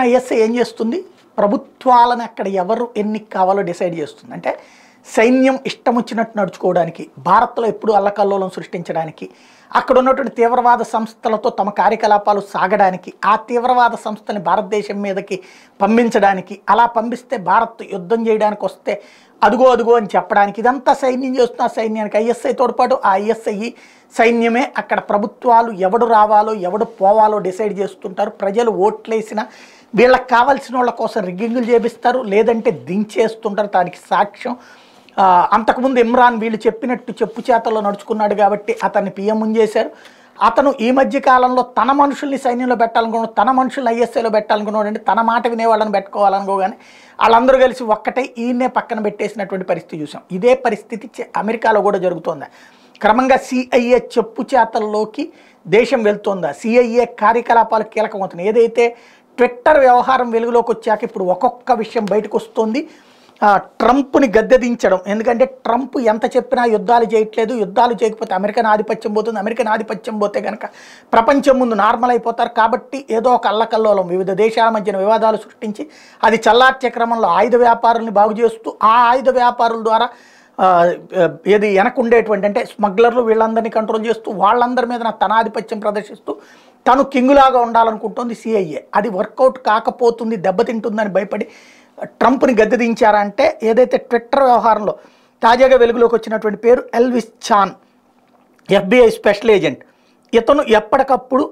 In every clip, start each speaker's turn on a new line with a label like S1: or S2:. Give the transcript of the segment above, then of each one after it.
S1: మన ఏం చేస్తుంది ప్రభుత్వాలను అక్కడ ఎవరు ఎన్ని కావాలో డిసైడ్ చేస్తుంది అంటే సైన్యం ఇష్టం వచ్చినట్టు నడుచుకోవడానికి భారత్లో ఎప్పుడు అల్లకల్లోలం సృష్టించడానికి అక్కడ ఉన్నటువంటి తీవ్రవాద సంస్థలతో తమ కార్యకలాపాలు సాగడానికి ఆ తీవ్రవాద సంస్థని భారతదేశం మీదకి పంపించడానికి అలా పంపిస్తే భారత్ యుద్ధం చేయడానికి వస్తే అదుగో అదుగో అని చెప్పడానికి ఇదంతా సైన్యం చేస్తున్న సైన్యానికి ఐఎస్ఐ తోడ్పాటు ఆ ఐఎస్ఐ సైన్యమే అక్కడ ప్రభుత్వాలు ఎవడు రావాలో ఎవడు పోవాలో డిసైడ్ చేస్తుంటారు ప్రజలు ఓట్లేసిన వీళ్ళకి కావాల్సిన వాళ్ళ కోసం రిగ్గింగులు చేపిస్తారు లేదంటే దించేస్తుంటారు దానికి సాక్ష్యం అంతకుముందు ఇమ్రాన్ వీళ్ళు చెప్పినట్టు చెప్పు చేతల్లో నడుచుకున్నాడు కాబట్టి అతన్ని పిఎం ముంజేశారు అతను ఈ మధ్య కాలంలో తన మనుషుల్ని సైన్యంలో పెట్టాలనుకున్నాడు తన మనుషుల్ని ఐఎస్ఐలో పెట్టాలనుకున్నాడంటే తన మాట వినేవాళ్ళని పెట్టుకోవాలనుకోగానే వాళ్ళందరూ కలిసి ఒక్కటే ఈయన్నే పక్కన పెట్టేసినటువంటి పరిస్థితి చూసాం ఇదే పరిస్థితి అమెరికాలో కూడా జరుగుతోంది క్రమంగా సిఐఏ చెప్పు చేతల్లోకి దేశం వెళ్తుందా సిఐఏ కార్యకలాపాలు కీలకమవుతున్నాయి ఏదైతే ట్విట్టర్ వ్యవహారం వెలుగులోకి వచ్చాక ఇప్పుడు ఒక్కొక్క విషయం బయటకు వస్తుంది ట్రంప్ని గద్దెదించడం ఎందుకంటే ట్రంప్ ఎంత చెప్పినా యుద్ధాలు చేయట్లేదు యుద్ధాలు చేయకపోతే అమెరికన్ ఆధిపత్యం పోతుంది అమెరికన్ ఆధిపత్యం పోతే కనుక ప్రపంచం ముందు నార్మల్ అయిపోతారు కాబట్టి ఏదో ఒక అల్లకల్లోలం వివిధ దేశాల మధ్యన వివాదాలు సృష్టించి అది చల్లార్చే క్రమంలో ఆయుధ వ్యాపారుల్ని బాగు చేస్తూ ఆ ఆయుధ వ్యాపారుల ద్వారా ఏది వెనకుండేటువంటి అంటే స్మగ్లర్లు వీళ్ళందరినీ కంట్రోల్ చేస్తూ వాళ్ళందరి మీద తన ఆధిపత్యం ప్రదర్శిస్తూ తను కింగులాగా ఉండాలనుకుంటుంది సిఐఏ అది వర్కౌట్ కాకపోతుంది దెబ్బతింటుందని భయపడి ట్రంప్ని గద్దెదించారంటే ఏదైతే ట్విట్టర్ వ్యవహారంలో తాజాగా వెలుగులోకి వచ్చినటువంటి పేరు Elvis Chan FBI special agent ఇతను ఎప్పటికప్పుడు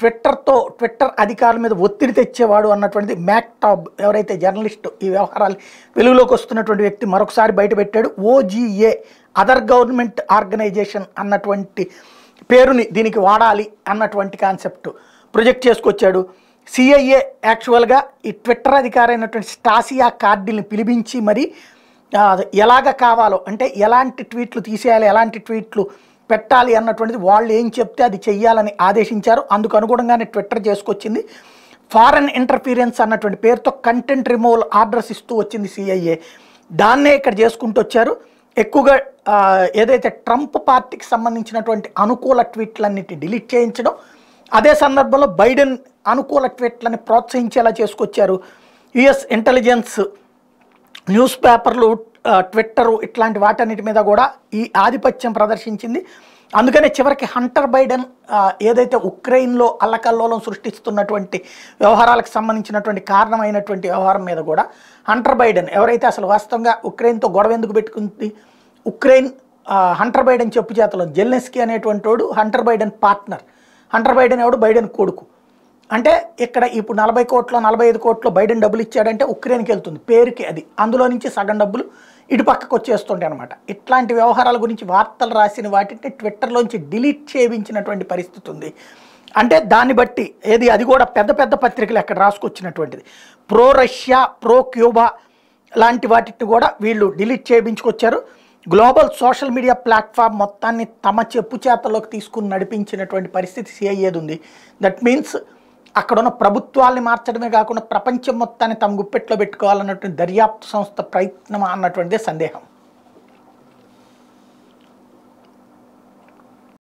S1: ట్విట్టర్తో ట్విట్టర్ అధికారుల మీద ఒత్తిడి తెచ్చేవాడు అన్నటువంటిది మ్యాక్ టాబ్ ఎవరైతే జర్నలిస్టు ఈ వ్యవహారాలు వెలుగులోకి వస్తున్నటువంటి వ్యక్తి మరొకసారి బయటపెట్టాడు ఓజీఏ అదర్ గవర్నమెంట్ ఆర్గనైజేషన్ అన్నటువంటి పేరుని దీనికి వాడాలి అన్నటువంటి కాన్సెప్ట్ ప్రొజెక్ట్ చేసుకొచ్చాడు సిఐఏ యాక్చువల్గా ఈ ట్విట్టర్ అధికారైనటువంటి స్టాసియా కార్డిల్ని పిలిపించి మరి ఎలాగ కావాలో అంటే ఎలాంటి ట్వీట్లు తీసేయాలి ఎలాంటి ట్వీట్లు పెట్టాలి అన్నటువంటిది వాళ్ళు ఏం చెప్తే అది చెయ్యాలని ఆదేశించారు అందుకు అనుగుణంగానే ట్విట్టర్ చేసుకొచ్చింది ఫారెన్ ఇంటర్ఫీరెన్స్ అన్నటువంటి పేరుతో కంటెంట్ రిమూవల్ ఆర్డర్స్ ఇస్తూ వచ్చింది సిఐఏ దాన్నే ఇక్కడ చేసుకుంటూ వచ్చారు ఎక్కువగా ఏదైతే ట్రంప్ పార్టీకి సంబంధించినటువంటి అనుకూల ట్వీట్లన్నిటి డిలీట్ చేయించడం అదే సందర్భంలో బైడెన్ అనుకూల ట్వీట్లని ప్రోత్సహించేలా చేసుకొచ్చారు యుఎస్ ఇంటెలిజెన్స్ న్యూస్ పేపర్లు ట్విట్టరు ఇట్లాంటి వాటన్నిటి మీద కూడా ఈ ఆధిపత్యం ప్రదర్శించింది అందుకనే చివరికి హంటర్ బైడెన్ ఏదైతే ఉక్రెయిన్లో అల్లకల్లోలం సృష్టిస్తున్నటువంటి వ్యవహారాలకు సంబంధించినటువంటి కారణమైనటువంటి వ్యవహారం మీద కూడా హంటర్ బైడెన్ ఎవరైతే అసలు వాస్తవంగా ఉక్రెయిన్తో గొడవ ఎందుకు పెట్టుకుంది ఉక్రెయిన్ హంటర్ బైడెన్ చెప్పు చేతలో జెల్నెస్కి అనేటువంటి వాడు Hunter Biden partner Hunter Biden ఎవడు బైడెన్ కొడుకు అంటే ఇక్కడ ఇప్పుడు నలభై కోట్లు నలభై ఐదు కోట్లు బైడెన్ డబ్బులు ఇచ్చాడంటే ఉక్రెయిన్కి వెళ్తుంది పేరుకి అది అందులో నుంచి సగం డబ్బులు ఇటు పక్కకు వచ్చేస్తుంటాయి అనమాట ఇట్లాంటి వ్యవహారాల గురించి వార్తలు రాసిన వాటిని ట్విట్టర్లోంచి డిలీట్ చేయించినటువంటి పరిస్థితి ఉంది అంటే దాన్ని బట్టి ఏది అది కూడా పెద్ద పెద్ద పత్రికలు అక్కడ రాసుకొచ్చినటువంటిది ప్రో రష్యా ప్రో క్యూబా లాంటి వాటిని కూడా వీళ్ళు డిలీట్ చేయించుకొచ్చారు గ్లోబల్ సోషల్ మీడియా ప్లాట్ఫామ్ మొత్తాన్ని తమ చెప్పు చేతల్లోకి తీసుకుని నడిపించినటువంటి పరిస్థితి సిఐఏది ఉంది దట్ మీన్స్ అక్కడున్న ప్రభుత్వాల్ని మార్చడమే కాకుండా ప్రపంచం మొత్తాన్ని తమ గుప్పెట్లో పెట్టుకోవాలన్నటువంటి దర్యాప్తు సంస్థ ప్రయత్నం అన్నటువంటిదే సందేహం